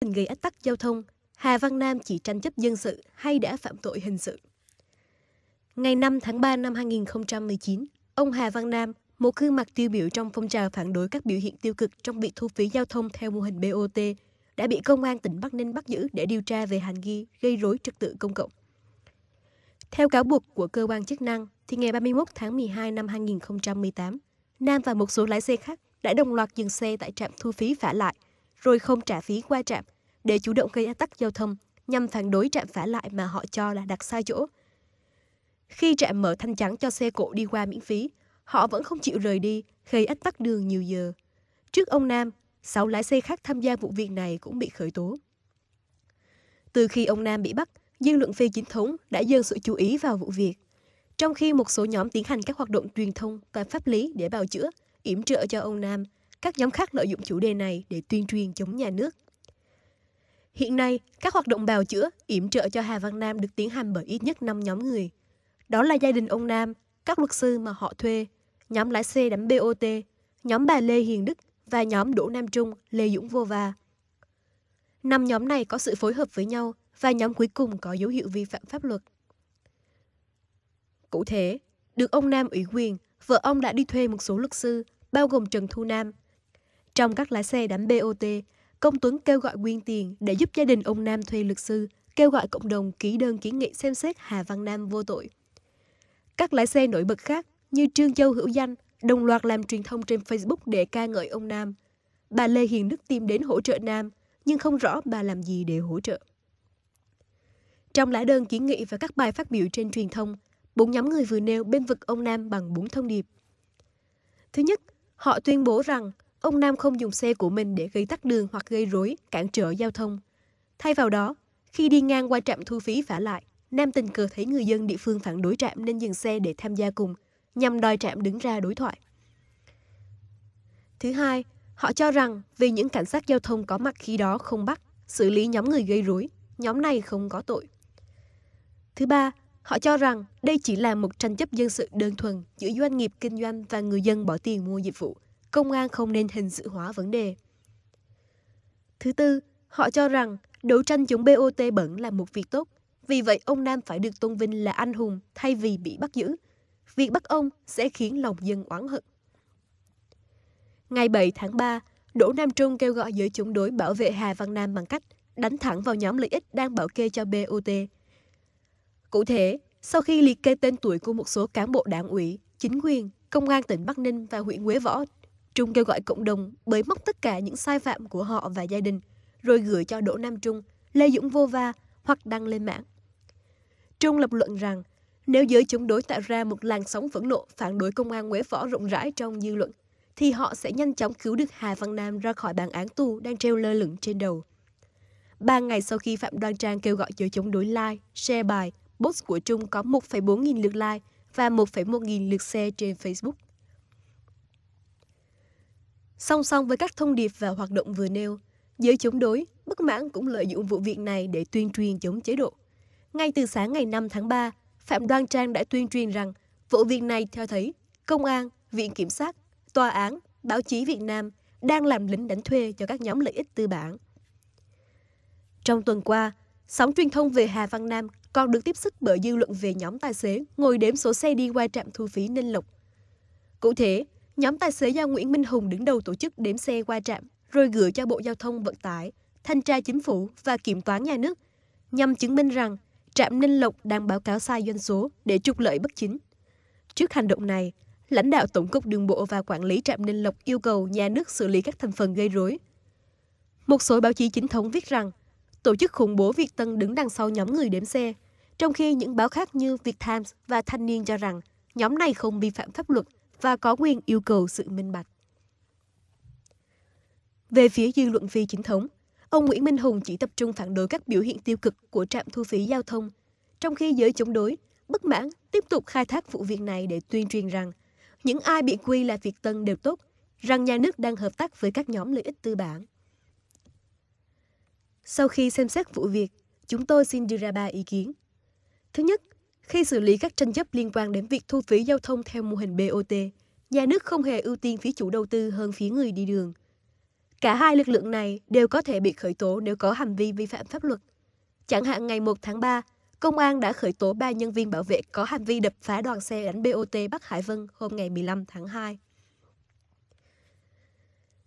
tình gây ách tắc giao thông, Hà Văn Nam chỉ tranh chấp dân sự hay đã phạm tội hình sự. Ngày 5 tháng 3 năm 2019, ông Hà Văn Nam, một gương mặt tiêu biểu trong phong trào phản đối các biểu hiện tiêu cực trong việc thu phí giao thông theo mô hình BOT, đã bị công an tỉnh Bắc Ninh bắt giữ để điều tra về hành vi gây rối trật tự công cộng. Theo cáo buộc của cơ quan chức năng, thì ngày 31 tháng 12 năm 2018, Nam và một số lái xe khác đã đồng loạt dừng xe tại trạm thu phí phả lại, rồi không trả phí qua trạm để chủ động gây ách tắc giao thông nhằm phản đối trạm phá lại mà họ cho là đặt sai chỗ. Khi trạm mở thanh trắng cho xe cộ đi qua miễn phí, họ vẫn không chịu rời đi, gây ách tắc đường nhiều giờ. Trước ông Nam, 6 lái xe khác tham gia vụ việc này cũng bị khởi tố. Từ khi ông Nam bị bắt, dư luận phê chính thống đã dâng sự chú ý vào vụ việc. Trong khi một số nhóm tiến hành các hoạt động truyền thông và pháp lý để bào chữa, yểm trợ cho ông Nam, các nhóm khác lợi dụng chủ đề này để tuyên truyền chống nhà nước. Hiện nay, các hoạt động bào chữa, yểm trợ cho Hà Văn Nam được tiến hành bởi ít nhất 5 nhóm người. Đó là gia đình ông Nam, các luật sư mà họ thuê, nhóm lái xe đánh BOT, nhóm bà Lê Hiền Đức và nhóm Đỗ Nam Trung, Lê Dũng Vô Va. Năm nhóm này có sự phối hợp với nhau và nhóm cuối cùng có dấu hiệu vi phạm pháp luật. Cụ thể, được ông Nam ủy quyền, vợ ông đã đi thuê một số luật sư, bao gồm Trần Thu Nam. Trong các lái xe đánh BOT, Công Tuấn kêu gọi quyên tiền để giúp gia đình ông Nam thuê luật sư, kêu gọi cộng đồng ký đơn kiến nghị xem xét Hà Văn Nam vô tội. Các lái xe nổi bật khác như Trương Châu Hữu Danh đồng loạt làm truyền thông trên Facebook để ca ngợi ông Nam. Bà Lê Hiền Đức tìm đến hỗ trợ Nam, nhưng không rõ bà làm gì để hỗ trợ. Trong lá đơn kiến nghị và các bài phát biểu trên truyền thông, bốn nhóm người vừa nêu bên vực ông Nam bằng bốn thông điệp. Thứ nhất, họ tuyên bố rằng ông Nam không dùng xe của mình để gây tắc đường hoặc gây rối, cản trở giao thông. Thay vào đó, khi đi ngang qua trạm thu phí vả lại, Nam tình cờ thấy người dân địa phương phản đối trạm nên dừng xe để tham gia cùng, nhằm đòi trạm đứng ra đối thoại. Thứ hai, họ cho rằng vì những cảnh sát giao thông có mặt khi đó không bắt, xử lý nhóm người gây rối, nhóm này không có tội. Thứ ba, họ cho rằng đây chỉ là một tranh chấp dân sự đơn thuần giữa doanh nghiệp kinh doanh và người dân bỏ tiền mua dịch vụ – công an không nên hình sự hóa vấn đề. Thứ tư, họ cho rằng đấu tranh chống BOT bẩn là một việc tốt, vì vậy ông Nam phải được tôn vinh là anh hùng thay vì bị bắt giữ. Việc bắt ông sẽ khiến lòng dân oán hận. Ngày 7 tháng 3, Đỗ Nam Trung kêu gọi giới chống đối bảo vệ Hà Văn Nam bằng cách đánh thẳng vào nhóm lợi ích đang bảo kê cho BOT. Cụ thể, sau khi liệt kê tên tuổi của một số cán bộ đảng ủy, chính quyền, công an tỉnh Bắc Ninh và huyện Quế Võ Trung kêu gọi cộng đồng bới móc tất cả những sai phạm của họ và gia đình, rồi gửi cho Đỗ Nam Trung, Lê Dũng Vô Va hoặc đăng lên mạng. Trung lập luận rằng, nếu giới chống đối tạo ra một làn sóng phẫn nộ phản đối công an Quế Võ rộng rãi trong dư luận, thì họ sẽ nhanh chóng cứu được Hà Văn Nam ra khỏi bản án tù đang treo lơ lửng trên đầu. Ba ngày sau khi Phạm Đoan Trang kêu gọi giới chống đối like, share bài, post của Trung có 1,4 nghìn lượt like và 1,1 nghìn lượt share trên Facebook. Song song với các thông điệp và hoạt động vừa nêu, giới chống đối, bất mãn cũng lợi dụng vụ việc này để tuyên truyền chống chế độ. Ngay từ sáng ngày 5 tháng 3, Phạm Đoan Trang đã tuyên truyền rằng vụ việc này cho thấy công an, viện kiểm sát, tòa án, báo chí Việt Nam đang làm lính đánh thuê cho các nhóm lợi ích tư bản. Trong tuần qua, sóng truyền thông về Hà Văn Nam còn được tiếp sức bởi dư luận về nhóm tài xế ngồi đếm số xe đi qua trạm thu phí Ninh Lộc. Cụ thể, Nhóm tài xế do Nguyễn Minh Hùng đứng đầu tổ chức đếm xe qua trạm, rồi gửi cho Bộ Giao thông Vận tải, Thanh tra Chính phủ và Kiểm toán Nhà nước, nhằm chứng minh rằng trạm Ninh Lộc đang báo cáo sai doanh số để trục lợi bất chính. Trước hành động này, lãnh đạo Tổng cục Đường bộ và Quản lý trạm Ninh Lộc yêu cầu nhà nước xử lý các thành phần gây rối. Một số báo chí chính thống viết rằng, tổ chức khủng bố Việt Tân đứng đằng sau nhóm người đếm xe, trong khi những báo khác như Việt Times và Thanh niên cho rằng nhóm này không vi phạm pháp luật – và có quyền yêu cầu sự minh bạch. Về phía dư luận phi chính thống, ông Nguyễn Minh Hùng chỉ tập trung phản đối các biểu hiện tiêu cực của trạm thu phí giao thông, trong khi giới chống đối, bất mãn tiếp tục khai thác vụ việc này để tuyên truyền rằng những ai bị quy là Việt Tân đều tốt, rằng nhà nước đang hợp tác với các nhóm lợi ích tư bản. Sau khi xem xét vụ việc, chúng tôi xin đưa ra ba ý kiến. Thứ nhất, khi xử lý các tranh chấp liên quan đến việc thu phí giao thông theo mô hình BOT, nhà nước không hề ưu tiên phía chủ đầu tư hơn phía người đi đường. Cả hai lực lượng này đều có thể bị khởi tố nếu có hành vi vi phạm pháp luật. Chẳng hạn ngày 1 tháng 3, công an đã khởi tố 3 nhân viên bảo vệ có hành vi đập phá đoàn xe đánh BOT Bắc Hải Vân hôm ngày 15 tháng 2.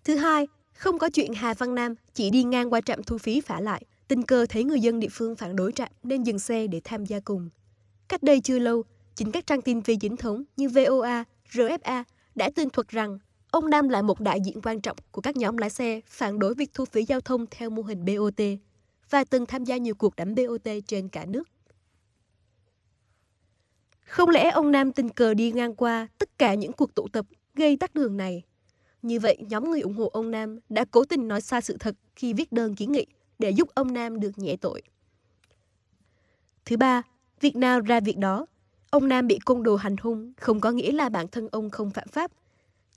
Thứ hai, không có chuyện Hà Văn Nam chỉ đi ngang qua trạm thu phí phả lại, tình cờ thấy người dân địa phương phản đối trạm nên dừng xe để tham gia cùng. Cách đây chưa lâu, chính các trang tin về chính thống như VOA, RFA đã tuyên thuật rằng ông Nam là một đại diện quan trọng của các nhóm lái xe phản đối việc thu phí giao thông theo mô hình BOT và từng tham gia nhiều cuộc đám BOT trên cả nước. Không lẽ ông Nam tình cờ đi ngang qua tất cả những cuộc tụ tập gây tắc đường này? Như vậy, nhóm người ủng hộ ông Nam đã cố tình nói sai sự thật khi viết đơn kiến nghị để giúp ông Nam được nhẹ tội. Thứ ba, Việc nào ra việc đó. Ông Nam bị côn đồ hành hung không có nghĩa là bản thân ông không phạm pháp.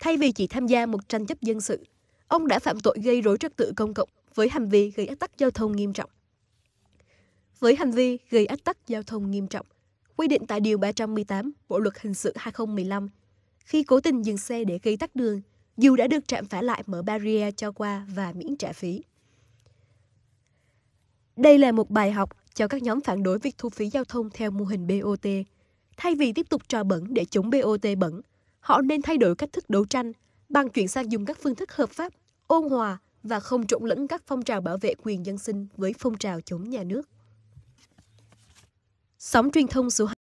Thay vì chỉ tham gia một tranh chấp dân sự, ông đã phạm tội gây rối trật tự công cộng với hành vi gây ách tắc giao thông nghiêm trọng. Với hành vi gây ách tắc giao thông nghiêm trọng, quy định tại Điều 318 Bộ Luật Hình sự 2015, khi cố tình dừng xe để gây tắc đường, dù đã được trạm phá lại mở barrier cho qua và miễn trả phí. Đây là một bài học cho các nhóm phản đối việc thu phí giao thông theo mô hình BOT. Thay vì tiếp tục trò bẩn để chống BOT bẩn, họ nên thay đổi cách thức đấu tranh bằng chuyển sang dùng các phương thức hợp pháp, ôn hòa và không trộn lẫn các phong trào bảo vệ quyền dân sinh với phong trào chống nhà nước. Sóng truyền thông số